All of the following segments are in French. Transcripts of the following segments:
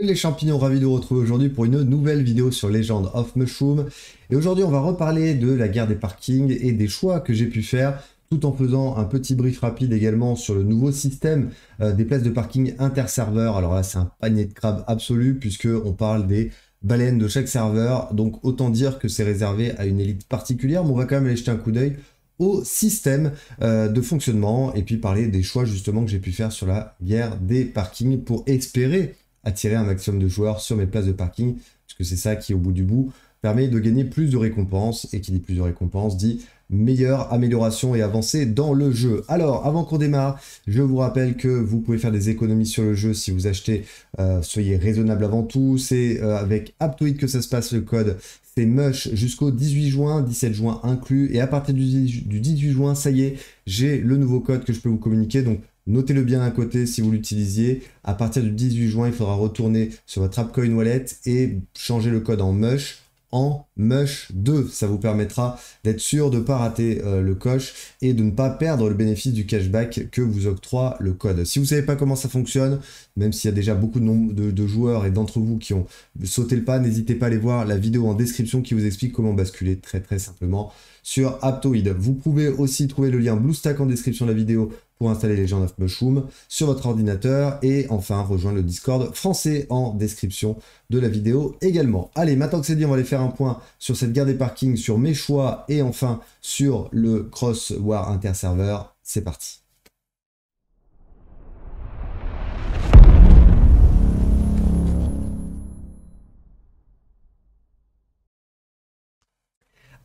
Les champignons, ravi de vous retrouver aujourd'hui pour une nouvelle vidéo sur Legend of Mushroom. Et aujourd'hui, on va reparler de la guerre des parkings et des choix que j'ai pu faire, tout en faisant un petit brief rapide également sur le nouveau système euh, des places de parking interserveur Alors là, c'est un panier de crabe absolu, puisqu'on parle des baleines de chaque serveur. Donc autant dire que c'est réservé à une élite particulière, mais on va quand même aller jeter un coup d'œil au système euh, de fonctionnement et puis parler des choix justement que j'ai pu faire sur la guerre des parkings pour espérer attirer un maximum de joueurs sur mes places de parking, parce que c'est ça qui, au bout du bout, permet de gagner plus de récompenses, et qui dit plus de récompenses dit meilleure amélioration et avancée dans le jeu. Alors, avant qu'on démarre, je vous rappelle que vous pouvez faire des économies sur le jeu si vous achetez, euh, soyez raisonnable avant tout, c'est euh, avec Aptoid que ça se passe le code, c'est Mush jusqu'au 18 juin, 17 juin inclus, et à partir du 18 juin, ça y est, j'ai le nouveau code que je peux vous communiquer, donc Notez-le bien à côté si vous l'utilisiez. À partir du 18 juin, il faudra retourner sur votre AppCoin Wallet et changer le code en MUSH en Mush 2. Ça vous permettra d'être sûr de ne pas rater euh, le coche et de ne pas perdre le bénéfice du cashback que vous octroie le code. Si vous ne savez pas comment ça fonctionne, même s'il y a déjà beaucoup de, de joueurs et d'entre vous qui ont sauté le pas, n'hésitez pas à aller voir la vidéo en description qui vous explique comment basculer très très simplement sur Aptoid. Vous pouvez aussi trouver le lien BlueStack en description de la vidéo pour installer gens of Mushroom sur votre ordinateur et enfin rejoindre le Discord français en description de la vidéo également. Allez, maintenant que c'est dit, on va aller faire un point sur cette guerre des parkings, sur mes choix et enfin sur le Cross War Interserver. C'est parti.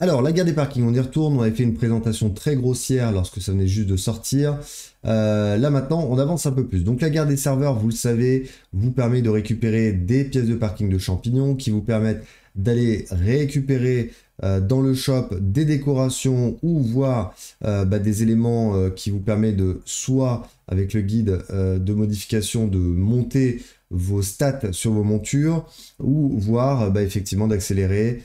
Alors, la guerre des parkings, on y retourne. On avait fait une présentation très grossière lorsque ça venait juste de sortir. Euh, là maintenant, on avance un peu plus. Donc la guerre des serveurs, vous le savez, vous permet de récupérer des pièces de parking de champignons qui vous permettent d'aller récupérer euh, dans le shop des décorations ou voir euh, bah, des éléments qui vous permettent de soit avec le guide de modification de monter vos stats sur vos montures ou voir bah, effectivement d'accélérer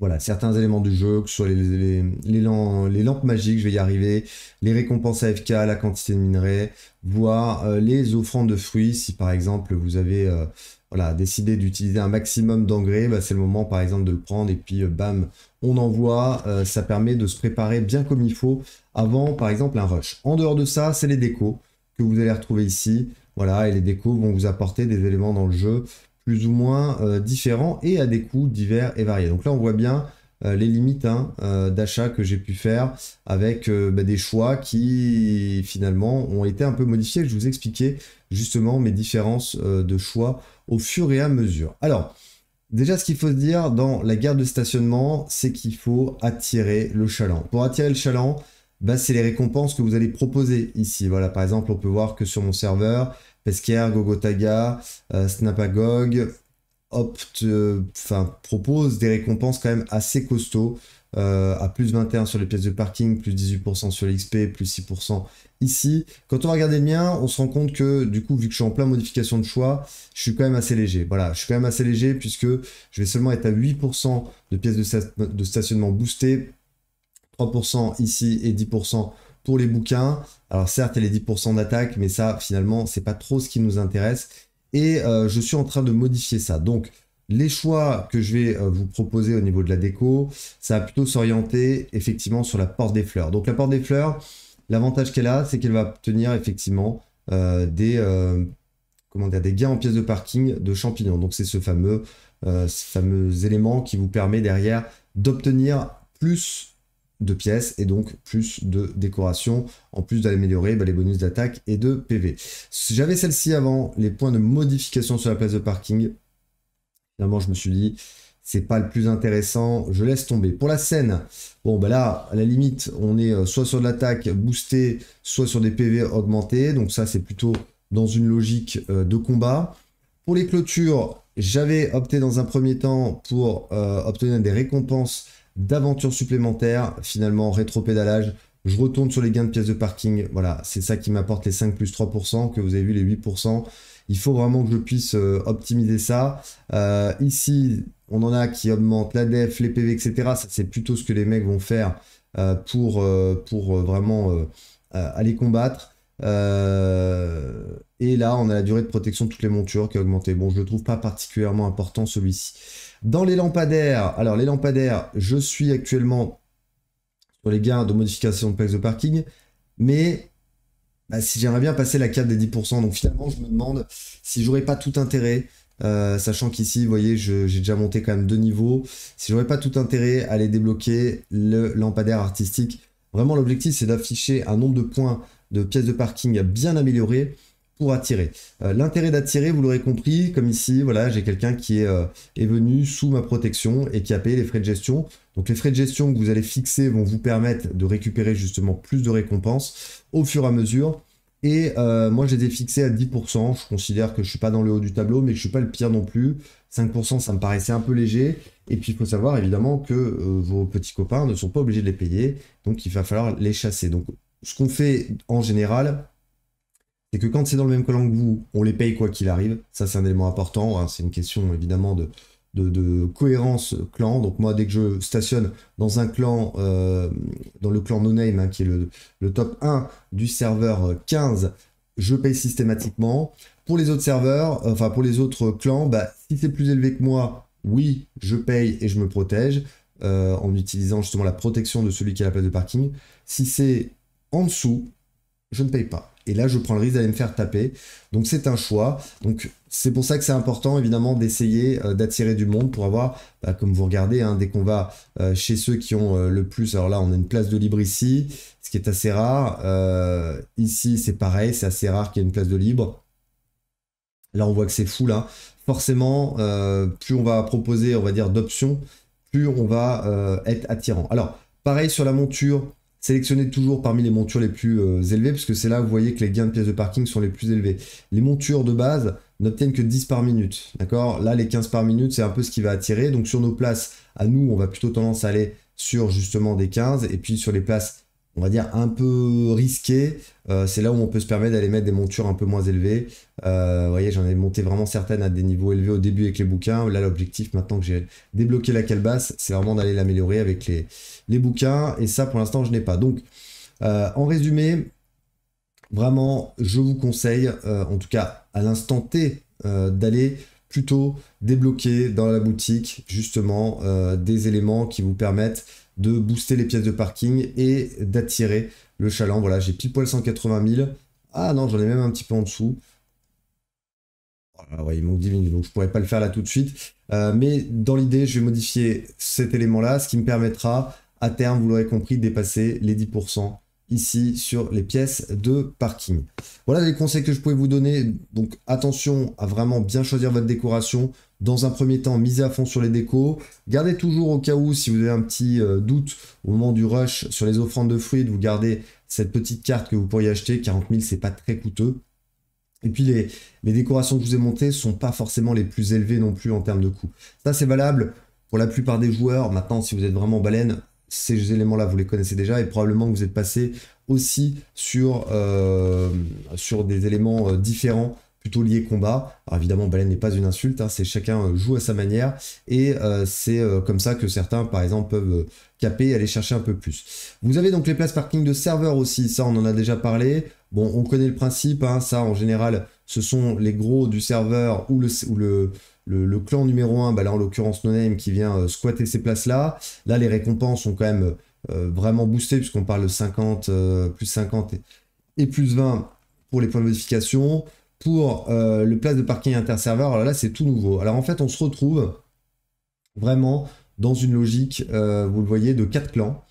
voilà, certains éléments du jeu, que ce soit les, lampes magiques, je vais y arriver, les récompenses AFK, la quantité de minerais, voire euh, les offrandes de fruits, si par exemple vous avez euh, voilà, décidé d'utiliser un maximum d'engrais, bah, c'est le moment par exemple de le prendre et puis euh, bam, on envoie, ça permet de se préparer bien comme il faut avant par exemple un rush. En dehors de ça, c'est les décos que vous allez retrouver ici, voilà, et les décos vont vous apporter des éléments dans le jeu plus ou moins euh, différents et à des coûts divers et variés. Donc là, on voit bien euh, les limites hein, euh, d'achat que j'ai pu faire avec bah, des choix qui finalement ont été un peu modifiés. Je vous expliquais justement mes différences de choix au fur et à mesure. Alors, déjà, ce qu'il faut se dire dans la guerre de stationnement, c'est qu'il faut attirer le chaland. Pour attirer le chaland, bah, c'est les récompenses que vous allez proposer ici. Voilà, par exemple, on peut voir que sur mon serveur, Pesquer, Gogotaga, euh, Snapagog opte, euh, enfin propose des récompenses quand même assez costauds. Euh, à plus 21 sur les pièces de parking, plus 18% sur l'XP, plus 6% ici. Quand on regarde les le on se rend compte que du coup, vu que je suis en plein modification de choix, je suis quand même assez léger. Voilà, je suis quand même assez léger puisque je vais seulement être à 8% de pièces de, de stationnement boostées, 3% ici et 10% les bouquins. Alors certes, elle est 10% d'attaque, mais ça, finalement, c'est pas trop ce qui nous intéresse. Et euh, je suis en train de modifier ça. Donc, les choix que je vais euh, vous proposer au niveau de la déco, ça va plutôt s'orienter effectivement sur la porte des fleurs. Donc la porte des fleurs, l'avantage qu'elle a, c'est qu'elle va obtenir effectivement euh, des, comment dire, des gains en pièces de parking de champignons. Donc c'est ce fameux, ce fameux élément qui vous permet derrière d'obtenir plus de pièces et donc plus de décoration, en plus d'améliorer bah, les bonus d'attaque et de PV. J'avais celle-ci avant, les points de modification sur la place de parking. Finalement, je me suis dit, c'est pas le plus intéressant, je laisse tomber. Pour la scène, bon bah là, à la limite, on est euh, soit sur de l'attaque boostée, soit sur des PV augmentés, donc ça c'est plutôt dans une logique euh, de combat. Pour les clôtures, j'avais opté dans un premier temps pour euh, obtenir des récompenses d'aventures supplémentaires, finalement rétropédalage. Je retourne sur les gains de pièces de parking. Voilà, c'est ça qui m'apporte les 5 plus 3%, que vous avez vu les 8%. Il faut vraiment que je puisse euh, optimiser ça. Euh, ici, on en a qui augmentent la def, les PV, etc. c'est plutôt ce que les mecs vont faire euh, pour, pour vraiment aller combattre. et là, on a la durée de protection de toutes les montures qui a augmenté. Bon, je ne trouve pas particulièrement important celui-ci. Dans les lampadaires, alors les lampadaires, je suis actuellement sur les gains de modification de pièces de parking, mais bah, si j'aimerais bien passer la carte des 10%, donc finalement je me demande si j'aurais pas tout intérêt euh, sachant qu'ici, vous voyez, j'ai déjà monté quand même deux niveaux. Si j'aurais pas tout intérêt à aller débloquer le lampadaire artistique, vraiment l'objectif c'est d'afficher un nombre de points de pièces de parking bien amélioré pour attirer. Euh, l'intérêt d'attirer, vous l'aurez compris, comme ici, voilà, j'ai quelqu'un qui est, euh, est, venu sous ma protection et qui a payé les frais de gestion. Donc les frais de gestion que vous allez fixer vont vous permettre de récupérer justement plus de récompenses au fur et à mesure. Et euh, moi, j'ai les fixés à 10%. Je considère que je suis pas dans le haut du tableau, mais que je suis pas le pire non plus. 5%, ça me paraissait un peu léger. Et puis, il faut savoir évidemment que vos petits copains ne sont pas obligés de les payer. Donc, il va falloir les chasser. Donc, ce qu'on fait en général, c'est que quand c'est dans le même clan que vous, on les paye quoi qu'il arrive. Ça, c'est un élément important. Hein. C'est une question évidemment de, cohérence clan. Donc moi, dès que je stationne dans un clan, euh, dans le clan no-name, hein, qui est le, top 1 du serveur 15, je paye systématiquement. Pour les autres serveurs, euh, enfin pour les autres clans, bah, si c'est plus élevé que moi, oui, je paye et je me protège euh, en utilisant justement la protection de celui qui a la place de parking. Si c'est en dessous, je ne paye pas. Et là, je prends le risque d'aller me faire taper. Donc c'est un choix. Donc c'est pour ça que c'est important, évidemment, d'essayer euh, d'attirer du monde pour avoir, bah, comme vous regardez, dès qu'on va chez ceux qui ont euh, le plus. Alors là, on a une place de libre ici, ce qui est assez rare. Euh, ici, c'est pareil, c'est assez rare qu'il y ait une place de libre. Là, on voit que c'est fou, là. Hein. Forcément, plus on va proposer, on va dire, d'options, plus on va être attirant. Alors, pareil sur la monture, Sélectionnez toujours parmi les montures les plus euh, élevées, puisque c'est là où vous voyez que les gains de pièces de parking sont les plus élevés. Les montures de base n'obtiennent que 10 par minute. D'accord Là, les 15 par minute, c'est un peu ce qui va attirer. Donc sur nos places, à nous, on va plutôt tendance à aller sur justement des 15, et puis sur les places on va dire, un peu risqué. Euh, c'est là où on peut se permettre d'aller mettre des montures un peu moins élevées. Euh, vous voyez, j'en ai monté vraiment certaines à des niveaux élevés au début avec les bouquins. Là, l'objectif, maintenant que j'ai débloqué la calebasse, c'est vraiment d'aller l'améliorer avec les, bouquins. Et ça, pour l'instant, je n'ai pas. Donc, euh, en résumé, vraiment, je vous conseille, en tout cas à l'instant T, d'aller plutôt débloquer dans la boutique justement des éléments qui vous permettent de booster les pièces de parking et d'attirer le chaland. Voilà, j'ai pile poil 180 000. Ah non, j'en ai même un petit peu en dessous. Voilà, oh il manque 10 donc je pourrais pas le faire là tout de suite. Euh, mais dans l'idée, je vais modifier cet élément-là, ce qui me permettra, à terme, vous l'aurez compris, de dépasser les 10% ici sur les pièces de parking. Voilà les conseils que je pouvais vous donner. Donc attention à vraiment bien choisir votre décoration. Dans un premier temps, misez à fond sur les décos. Gardez toujours au cas où, si vous avez un petit euh, doute au moment du rush sur les offrandes de fruits, vous gardez cette petite carte que vous pourriez acheter. 40 000, c'est pas très coûteux. Et puis les, les, décorations que je vous ai montées sont pas forcément les plus élevées non plus en termes de coût. Ça c'est valable pour la plupart des joueurs. Maintenant, si vous êtes vraiment baleine, ces éléments-là, vous les connaissez déjà et probablement que vous êtes passé aussi sur, euh, sur des éléments euh, différents plutôt liés combat. Alors évidemment, baleine n'est pas une insulte, hein, c'est chacun euh, joue à sa manière et c'est comme ça que certains, par exemple, peuvent caper et aller chercher un peu plus. Vous avez donc les places parking de serveurs aussi, ça on en a déjà parlé. Bon, on connaît le principe, hein, ça en général, ce sont les gros du serveur ou le, le, clan numéro 1, bah là en l'occurrence No Name qui vient euh, squatter ces places-là. Là, les récompenses sont quand même euh, euh, vraiment boostées, puisqu'on parle de 50, plus 50 et, plus 20 pour les points de modification. Pour le place de parking interserveur, alors là, c'est tout nouveau. Alors en fait, on se retrouve vraiment dans une logique, vous le voyez, de 4 clans.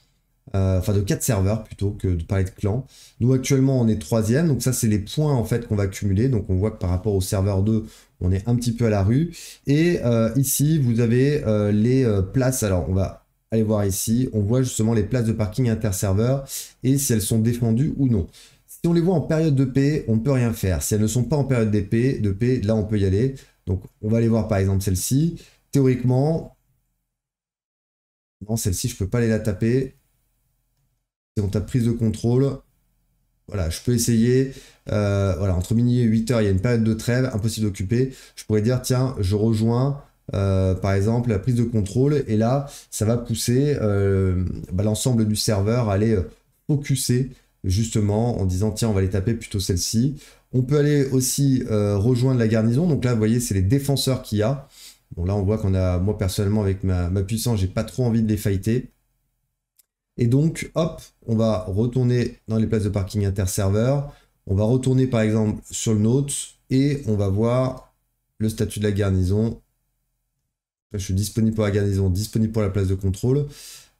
Euh, enfin de 4 serveurs plutôt que de parler de clan. Nous actuellement on est troisième, donc ça c'est les points en fait qu'on va accumuler. Donc on voit que par rapport au serveur 2, on est un petit peu à la rue. Et euh, ici vous avez euh, les places. Alors on va aller voir ici, on voit justement les places de parking inter-serveur et si elles sont défendues ou non. Si on les voit en période de paix, on ne peut rien faire. Si elles ne sont pas en période de paix, de paix, là on peut y aller. Donc on va aller voir par exemple celle-ci. Théoriquement, non, celle-ci, je peux pas aller la taper ta prise de contrôle. Voilà, je peux essayer. Euh, voilà, entre minuit et 8 heures, il y a une période de trêve, impossible d'occuper. Je pourrais dire, tiens, je rejoins euh, par exemple la prise de contrôle. Et là, ça va pousser euh, bah, l'ensemble du serveur à aller focuser justement en disant tiens on va les taper plutôt celle-ci. On peut aller aussi rejoindre la garnison. Donc là vous voyez c'est les défenseurs qui y a. Bon là on voit qu'on a moi personnellement avec ma, puissance j'ai pas trop envie de les fighter. Et donc, hop, on va retourner dans les places de parking inter On va retourner par exemple sur le nôtre et on va voir le statut de la garnison. Je suis disponible pour la garnison, disponible pour la place de contrôle.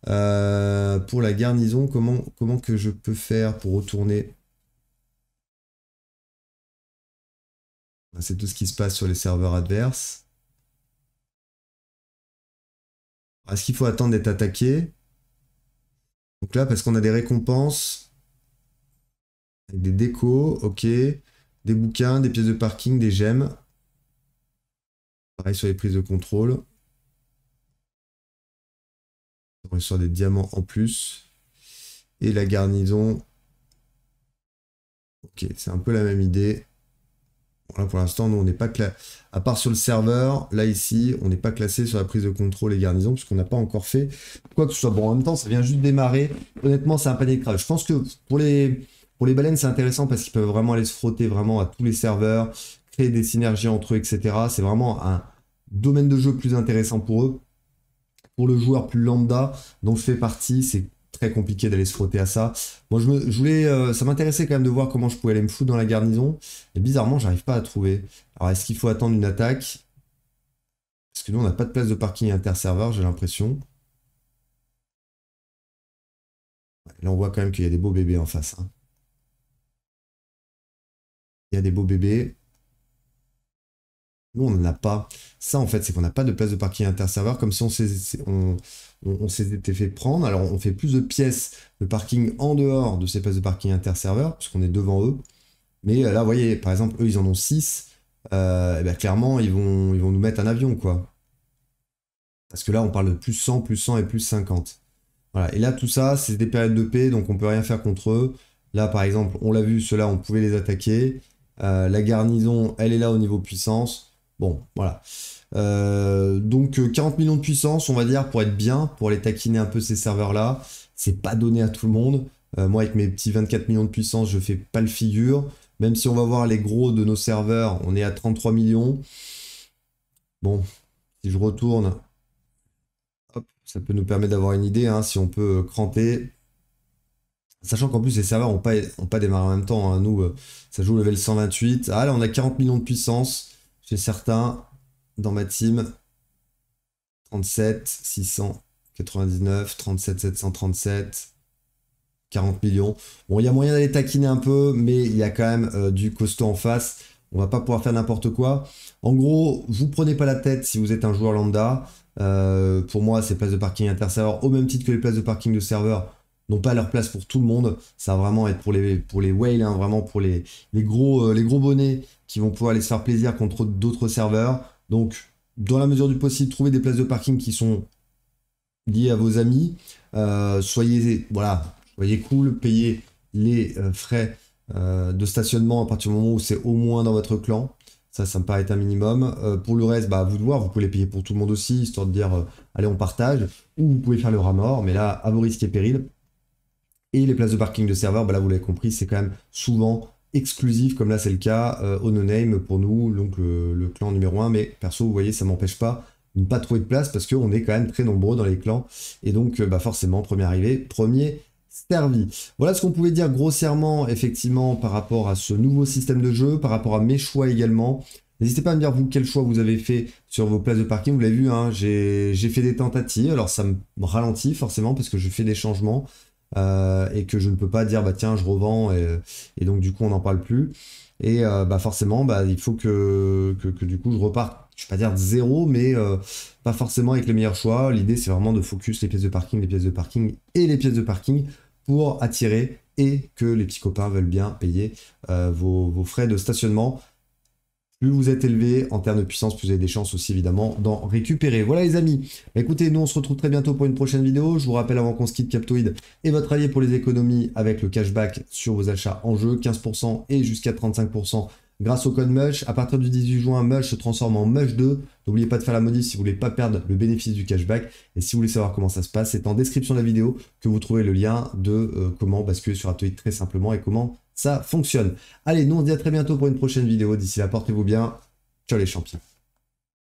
Euh, pour la garnison, comment, comment que je peux faire pour retourner C'est tout ce qui se passe sur les serveurs adverses. Est-ce qu'il faut attendre d'être attaqué donc là, parce qu'on a des récompenses, avec des décos, ok, des bouquins, des pièces de parking, des gemmes. Pareil sur les prises de contrôle. On ressort des diamants en plus. Et la garnison. Ok, c'est un peu la même idée pour l'instant, nous, on n'est pas classé. À part sur le serveur, là, ici, on n'est pas classé sur la prise de contrôle et garnison, puisqu'on n'a pas encore fait quoi que ce soit. Bon, en même temps, ça vient juste démarrer. Honnêtement, c'est un panier de Je pense que pour les, pour les baleines, c'est intéressant parce qu'ils peuvent vraiment aller se frotter vraiment à tous les serveurs, créer des synergies entre eux, etc. C'est vraiment un domaine de jeu plus intéressant pour eux. Pour le joueur plus lambda, dont je fais partie, c'est très compliqué d'aller se frotter à ça. Moi, je, voulais, euh, ça m'intéressait quand même de voir comment je pouvais aller me foutre dans la garnison. Et bizarrement, j'arrive pas à trouver. Alors, est-ce qu'il faut attendre une attaque Parce que nous, on n'a pas de place de parking inter j'ai l'impression. Là, on voit quand même qu'il y a des beaux bébés en face. Hein. Il y a des beaux bébés. Nous, on n'en a pas. Ça, en fait, c'est qu'on n'a pas de place de parking interserveur, comme si on s'était on, fait prendre. Alors, on fait plus de pièces de parking en dehors de ces places de parking interserveur, puisqu'on est devant eux. Mais euh, là, vous voyez, par exemple, eux, ils en ont 6. Euh, eh ben, clairement, ils vont, ils vont nous mettre un avion, quoi. Parce que là, on parle de plus 100, plus 100 et plus 50. Voilà. Et là, tout ça, c'est des périodes de paix, donc on peut rien faire contre eux. Là, par exemple, on l'a vu, ceux-là, on pouvait les attaquer. Euh, la garnison, elle est là au niveau puissance. Bon, voilà. Euh, donc 40 euh, millions de puissance, on va dire, pour être bien, pour aller taquiner un peu ces serveurs-là. C'est pas donné à tout le monde. Euh, moi, avec mes petits 24 millions de puissance, je fais pas le figure. Même si on va voir les gros de nos serveurs, on est à 33 millions. Bon, si je retourne, hop, ça peut nous permettre d'avoir une idée, hein, si on peut cranter. Sachant qu'en plus, les serveurs n'ont pas, ont pas démarré en même temps. Hein. Nous, ça joue level 128. Ah là, on a 40 millions de puissance. J'ai certains dans ma team 37 699, 37 737, 40 millions. Bon, il y a moyen d'aller taquiner un peu, mais il y a quand même euh, du costaud en face. On va pas pouvoir faire n'importe quoi. En gros, vous prenez pas la tête si vous êtes un joueur lambda. Euh, pour moi, ces places de parking inter-serveur, au même titre que les places de parking de serveur, n'ont pas leur place pour tout le monde. Ça va vraiment être pour les, pour les whales, hein, vraiment pour les, gros, euh, les gros bonnets qui vont pouvoir aller se faire plaisir contre d'autres serveurs. Donc, dans la mesure du possible, trouvez des places de parking qui sont liées à vos amis. Euh, soyez, voilà, soyez cool, payez les euh, frais de stationnement à partir du moment où c'est au moins dans votre clan. Ça, ça me paraît un minimum. pour le reste, bah, vous de voir, vous pouvez les payer pour tout le monde aussi, histoire de dire, allez, on partage, ou vous pouvez faire le ramord, mais là, à vos risques et périls. Et les places de parking de serveur, bah là vous l'avez compris, c'est quand même souvent exclusif, comme là c'est le cas euh, au name pour nous, donc le, clan numéro 1. Mais perso, vous voyez, ça m'empêche pas de ne pas trouver de place parce qu'on est quand même très nombreux dans les clans. Et donc, euh, bah, forcément, premier arrivé, premier servi. Voilà ce qu'on pouvait dire grossièrement, effectivement, par rapport à ce nouveau système de jeu, par rapport à mes choix également. N'hésitez pas à me dire, vous, quel choix vous avez fait sur vos places de parking. Vous l'avez vu, hein, j'ai fait des tentatives. Alors, ça me ralentit forcément parce que je fais des changements. Euh, et que je ne peux pas dire bah tiens je revends et, donc du coup on n'en parle plus. Et euh, bah forcément bah, il faut que, du coup je repars je vais pas dire zéro, mais euh, pas forcément avec le meilleur choix. L'idée c'est vraiment de focus les pièces de parking, les pièces de parking et les pièces de parking pour attirer et que les petits copains veulent bien payer vos, frais de stationnement plus vous êtes élevé en termes de puissance, plus vous avez des chances aussi évidemment d'en récupérer. Voilà les amis, bah, écoutez, nous on se retrouve très bientôt pour une prochaine vidéo. Je vous rappelle avant qu'on se quitte Captoid et votre allié pour les économies avec le cashback sur vos achats en jeu, 15% et jusqu'à 35% grâce au code MUSH. À partir du 18 juin, MUSH se transforme en MUSH 2. N'oubliez pas de faire la modif si vous voulez pas perdre le bénéfice du cashback. Et si vous voulez savoir comment ça se passe, c'est en description de la vidéo que vous trouvez le lien de euh, comment basculer sur Atoid très simplement et comment ça fonctionne. Allez, nous on se dit à très bientôt pour une prochaine vidéo. D'ici là, portez-vous bien. Ciao les champions.